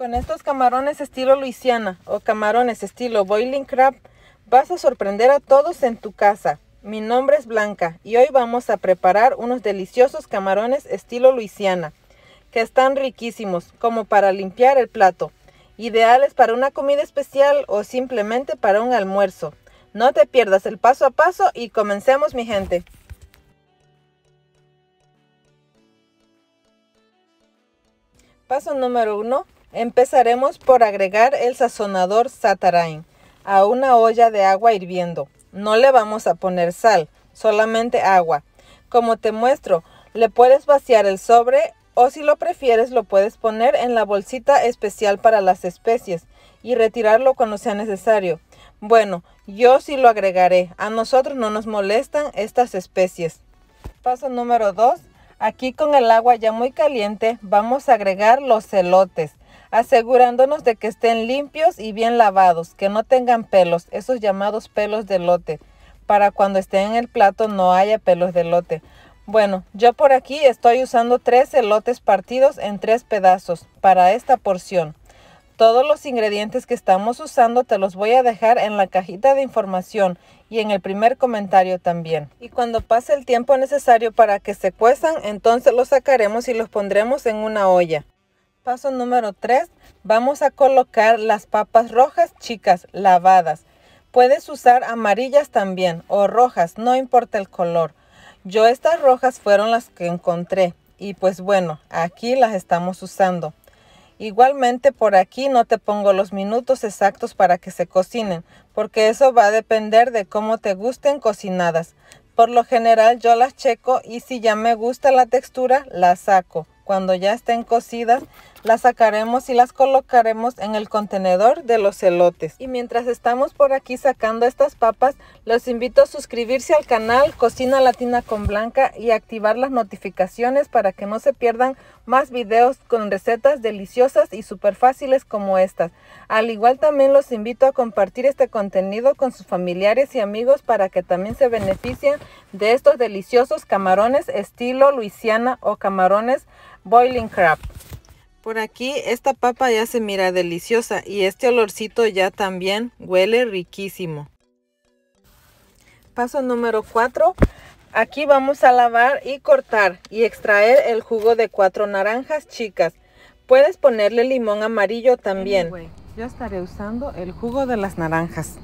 Con estos camarones estilo Luisiana o camarones estilo Boiling Crab, vas a sorprender a todos en tu casa. Mi nombre es Blanca y hoy vamos a preparar unos deliciosos camarones estilo Luisiana, que están riquísimos como para limpiar el plato, ideales para una comida especial o simplemente para un almuerzo. No te pierdas el paso a paso y comencemos mi gente. Paso número 1 Empezaremos por agregar el sazonador Satarain a una olla de agua hirviendo. No le vamos a poner sal, solamente agua. Como te muestro, le puedes vaciar el sobre o si lo prefieres lo puedes poner en la bolsita especial para las especies y retirarlo cuando sea necesario. Bueno, yo sí lo agregaré. A nosotros no nos molestan estas especies. Paso número 2. Aquí con el agua ya muy caliente vamos a agregar los celotes asegurándonos de que estén limpios y bien lavados, que no tengan pelos, esos llamados pelos de lote, para cuando estén en el plato no haya pelos de lote. Bueno, yo por aquí estoy usando tres elotes partidos en tres pedazos para esta porción. Todos los ingredientes que estamos usando te los voy a dejar en la cajita de información y en el primer comentario también. Y cuando pase el tiempo necesario para que se cuezan, entonces los sacaremos y los pondremos en una olla. Paso número 3. Vamos a colocar las papas rojas chicas lavadas. Puedes usar amarillas también o rojas, no importa el color. Yo estas rojas fueron las que encontré y pues bueno, aquí las estamos usando. Igualmente por aquí no te pongo los minutos exactos para que se cocinen, porque eso va a depender de cómo te gusten cocinadas. Por lo general yo las checo y si ya me gusta la textura, las saco cuando ya estén cocidas las sacaremos y las colocaremos en el contenedor de los elotes. Y mientras estamos por aquí sacando estas papas, los invito a suscribirse al canal Cocina Latina con Blanca y activar las notificaciones para que no se pierdan más videos con recetas deliciosas y súper fáciles como estas. Al igual también los invito a compartir este contenido con sus familiares y amigos para que también se beneficien de estos deliciosos camarones estilo Luisiana o camarones Boiling Crab. Por aquí esta papa ya se mira deliciosa y este olorcito ya también huele riquísimo. Paso número 4. Aquí vamos a lavar y cortar y extraer el jugo de cuatro naranjas chicas. Puedes ponerle limón amarillo también. yo estaré usando el jugo de las naranjas.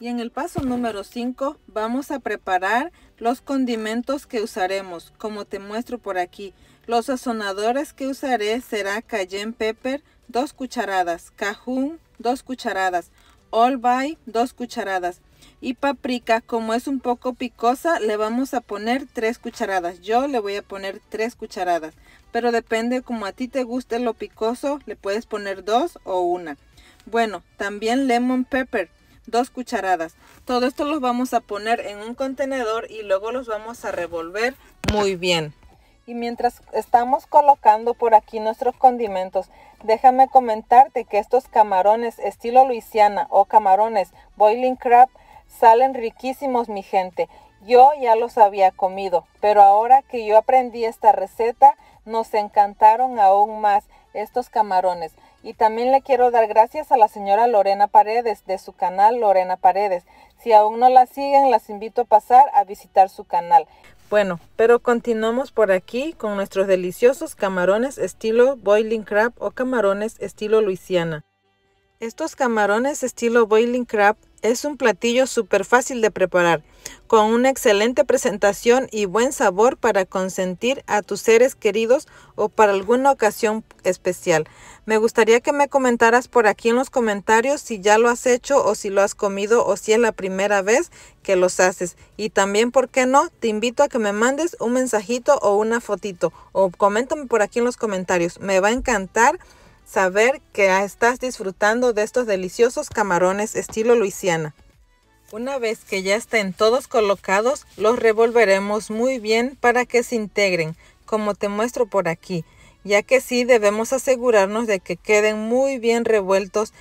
Y en el paso número 5 vamos a preparar los condimentos que usaremos, como te muestro por aquí. Los sazonadores que usaré será cayenne pepper 2 cucharadas, cajun 2 cucharadas, all by 2 cucharadas y paprika como es un poco picosa le vamos a poner 3 cucharadas yo le voy a poner 3 cucharadas pero depende como a ti te guste lo picoso le puedes poner 2 o 1 bueno también lemon pepper dos cucharadas. Todo esto lo vamos a poner en un contenedor y luego los vamos a revolver muy bien. Y mientras estamos colocando por aquí nuestros condimentos, déjame comentarte que estos camarones estilo Luisiana o camarones boiling crab salen riquísimos mi gente. Yo ya los había comido, pero ahora que yo aprendí esta receta, nos encantaron aún más estos camarones. Y también le quiero dar gracias a la señora Lorena Paredes de su canal Lorena Paredes. Si aún no la siguen, las invito a pasar a visitar su canal. Bueno, pero continuamos por aquí con nuestros deliciosos camarones estilo boiling crab o camarones estilo Luisiana. Estos camarones estilo boiling crab es un platillo súper fácil de preparar, con una excelente presentación y buen sabor para consentir a tus seres queridos o para alguna ocasión especial. Me gustaría que me comentaras por aquí en los comentarios si ya lo has hecho o si lo has comido o si es la primera vez que los haces. Y también, ¿por qué no? Te invito a que me mandes un mensajito o una fotito o coméntame por aquí en los comentarios. Me va a encantar saber que estás disfrutando de estos deliciosos camarones estilo Luisiana. Una vez que ya estén todos colocados, los revolveremos muy bien para que se integren, como te muestro por aquí, ya que sí debemos asegurarnos de que queden muy bien revueltos.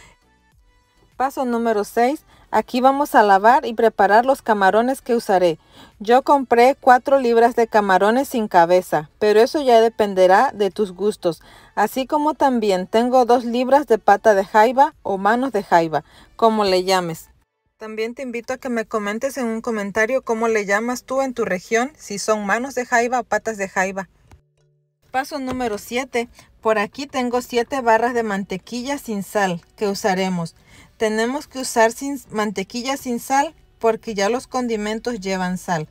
Paso número 6. Aquí vamos a lavar y preparar los camarones que usaré. Yo compré 4 libras de camarones sin cabeza, pero eso ya dependerá de tus gustos. Así como también tengo 2 libras de pata de jaiba o manos de jaiba, como le llames. También te invito a que me comentes en un comentario cómo le llamas tú en tu región, si son manos de jaiba o patas de jaiba. Paso número 7. Por aquí tengo 7 barras de mantequilla sin sal que usaremos tenemos que usar sin, mantequilla sin sal porque ya los condimentos llevan sal.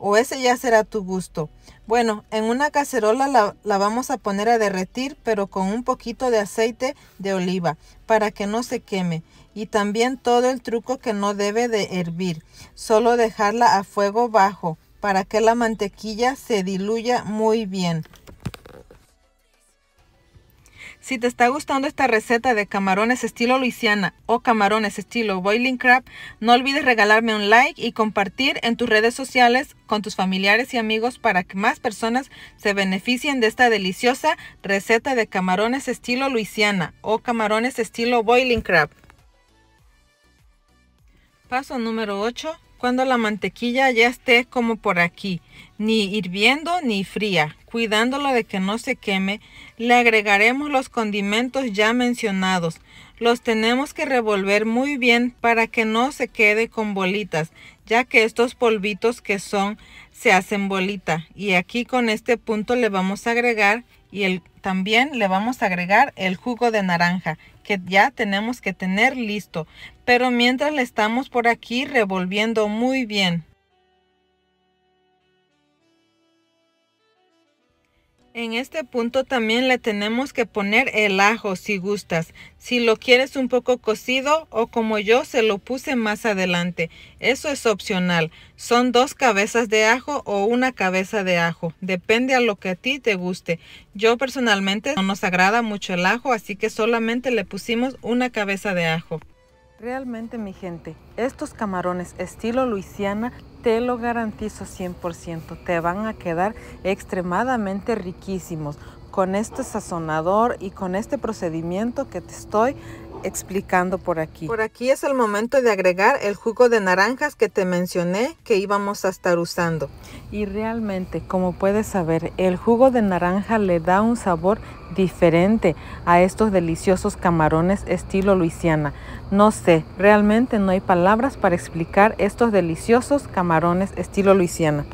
O ese ya será tu gusto. Bueno, en una cacerola la, la vamos a poner a derretir, pero con un poquito de aceite de oliva para que no se queme. Y también todo el truco que no debe de hervir, solo dejarla a fuego bajo para que la mantequilla se diluya muy bien. Si te está gustando esta receta de camarones estilo Luisiana o camarones estilo Boiling Crab, no olvides regalarme un like y compartir en tus redes sociales con tus familiares y amigos para que más personas se beneficien de esta deliciosa receta de camarones estilo Luisiana o camarones estilo Boiling Crab. Paso número 8. Cuando la mantequilla ya esté como por aquí, ni hirviendo ni fría, cuidándolo de que no se queme, le agregaremos los condimentos ya mencionados. Los tenemos que revolver muy bien para que no se quede con bolitas, ya que estos polvitos que son se hacen bolita. Y aquí con este punto le vamos a agregar y también le vamos a agregar el jugo de naranja que ya tenemos que tener listo. Pero mientras le estamos por aquí revolviendo muy bien. En este punto también le tenemos que poner el ajo si gustas. Si lo quieres un poco cocido o como yo se lo puse más adelante. Eso es opcional. Son dos cabezas de ajo o una cabeza de ajo. Depende a lo que a ti te guste. Yo personalmente no nos agrada mucho el ajo así que solamente le pusimos una cabeza de ajo. Realmente mi gente, estos camarones estilo Luisiana te lo garantizo 100%, te van a quedar extremadamente riquísimos con este sazonador y con este procedimiento que te estoy explicando por aquí. Por aquí es el momento de agregar el jugo de naranjas que te mencioné que íbamos a estar usando. Y realmente, como puedes saber, el jugo de naranja le da un sabor diferente a estos deliciosos camarones estilo Luisiana. No sé, realmente no hay palabras para explicar estos deliciosos camarones estilo Luisiana.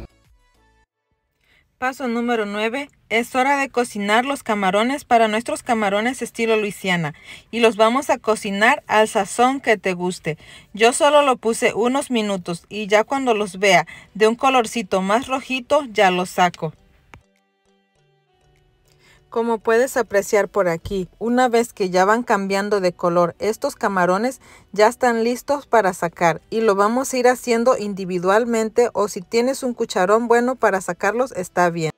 Paso número 9. Es hora de cocinar los camarones para nuestros camarones estilo Luisiana y los vamos a cocinar al sazón que te guste. Yo solo lo puse unos minutos y ya cuando los vea de un colorcito más rojito ya los saco. Como puedes apreciar por aquí, una vez que ya van cambiando de color, estos camarones ya están listos para sacar y lo vamos a ir haciendo individualmente o si tienes un cucharón bueno para sacarlos está bien.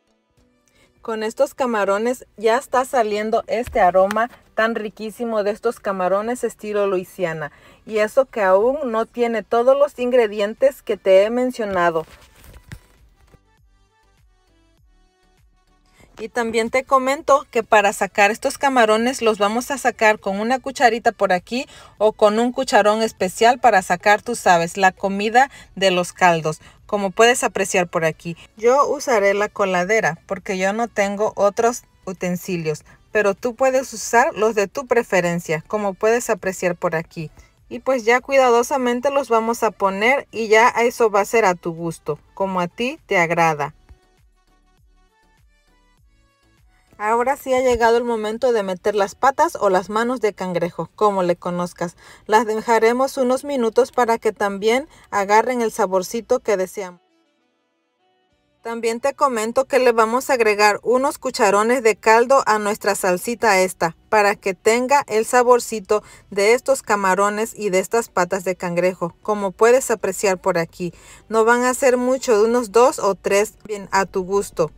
Con estos camarones ya está saliendo este aroma tan riquísimo de estos camarones estilo Luisiana y eso que aún no tiene todos los ingredientes que te he mencionado, Y también te comento que para sacar estos camarones los vamos a sacar con una cucharita por aquí o con un cucharón especial para sacar, tú sabes, la comida de los caldos. Como puedes apreciar por aquí, yo usaré la coladera porque yo no tengo otros utensilios, pero tú puedes usar los de tu preferencia, como puedes apreciar por aquí. Y pues ya cuidadosamente los vamos a poner y ya eso va a ser a tu gusto, como a ti te agrada. Ahora sí ha llegado el momento de meter las patas o las manos de cangrejo, como le conozcas. Las dejaremos unos minutos para que también agarren el saborcito que deseamos. También te comento que le vamos a agregar unos cucharones de caldo a nuestra salsita esta para que tenga el saborcito de estos camarones y de estas patas de cangrejo, como puedes apreciar por aquí. No van a ser mucho, de unos dos o tres, bien a tu gusto.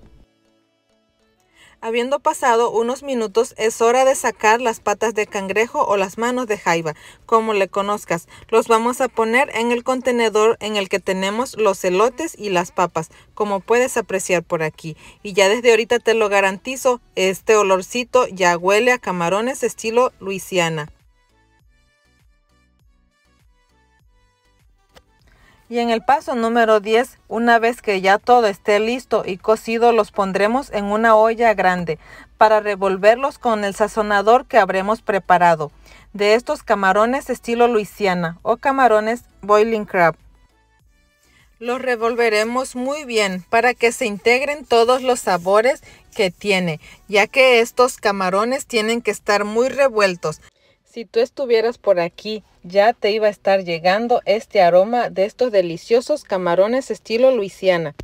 Habiendo pasado unos minutos, es hora de sacar las patas de cangrejo o las manos de jaiba, como le conozcas. Los vamos a poner en el contenedor en el que tenemos los elotes y las papas, como puedes apreciar por aquí. Y ya desde ahorita te lo garantizo, este olorcito ya huele a camarones estilo Luisiana. Y en el paso número 10, una vez que ya todo esté listo y cocido, los pondremos en una olla grande para revolverlos con el sazonador que habremos preparado, de estos camarones estilo Luisiana o camarones boiling crab. Los revolveremos muy bien para que se integren todos los sabores que tiene, ya que estos camarones tienen que estar muy revueltos. Si tú estuvieras por aquí, ya te iba a estar llegando este aroma de estos deliciosos camarones estilo Luisiana.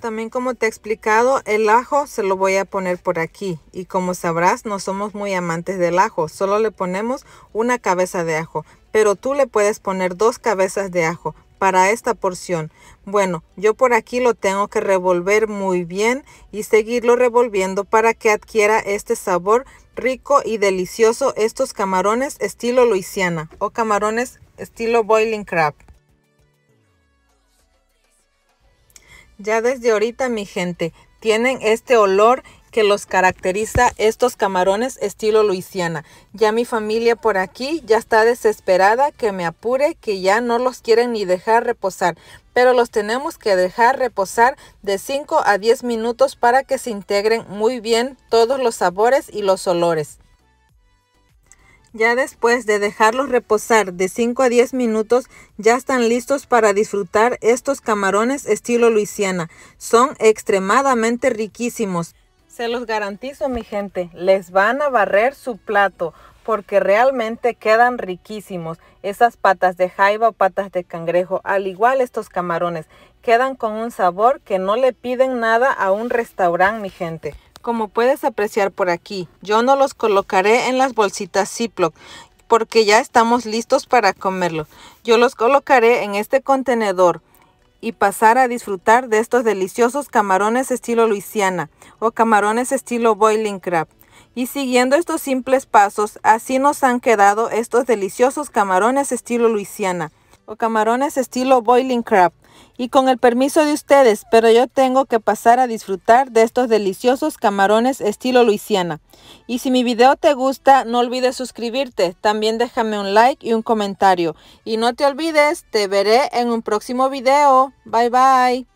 También como te he explicado, el ajo se lo voy a poner por aquí. Y como sabrás, no somos muy amantes del ajo. Solo le ponemos una cabeza de ajo. Pero tú le puedes poner dos cabezas de ajo para esta porción. Bueno, yo por aquí lo tengo que revolver muy bien y seguirlo revolviendo para que adquiera este sabor rico y delicioso estos camarones estilo Luisiana o camarones estilo boiling crab. Ya desde ahorita mi gente tienen este olor que los caracteriza estos camarones estilo Luisiana. Ya mi familia por aquí ya está desesperada que me apure, que ya no los quieren ni dejar reposar pero los tenemos que dejar reposar de 5 a 10 minutos para que se integren muy bien todos los sabores y los olores. Ya después de dejarlos reposar de 5 a 10 minutos, ya están listos para disfrutar estos camarones estilo Luisiana. Son extremadamente riquísimos. Se los garantizo mi gente, les van a barrer su plato porque realmente quedan riquísimos. Esas patas de jaiba o patas de cangrejo, al igual estos camarones, quedan con un sabor que no le piden nada a un restaurante, mi gente. Como puedes apreciar por aquí, yo no los colocaré en las bolsitas Ziploc porque ya estamos listos para comerlos. Yo los colocaré en este contenedor y pasar a disfrutar de estos deliciosos camarones estilo Luisiana o camarones estilo Boiling Crab. Y siguiendo estos simples pasos, así nos han quedado estos deliciosos camarones estilo Luisiana o camarones estilo Boiling Crab. Y con el permiso de ustedes, pero yo tengo que pasar a disfrutar de estos deliciosos camarones estilo Luisiana. Y si mi video te gusta, no olvides suscribirte. También déjame un like y un comentario. Y no te olvides, te veré en un próximo video. Bye bye.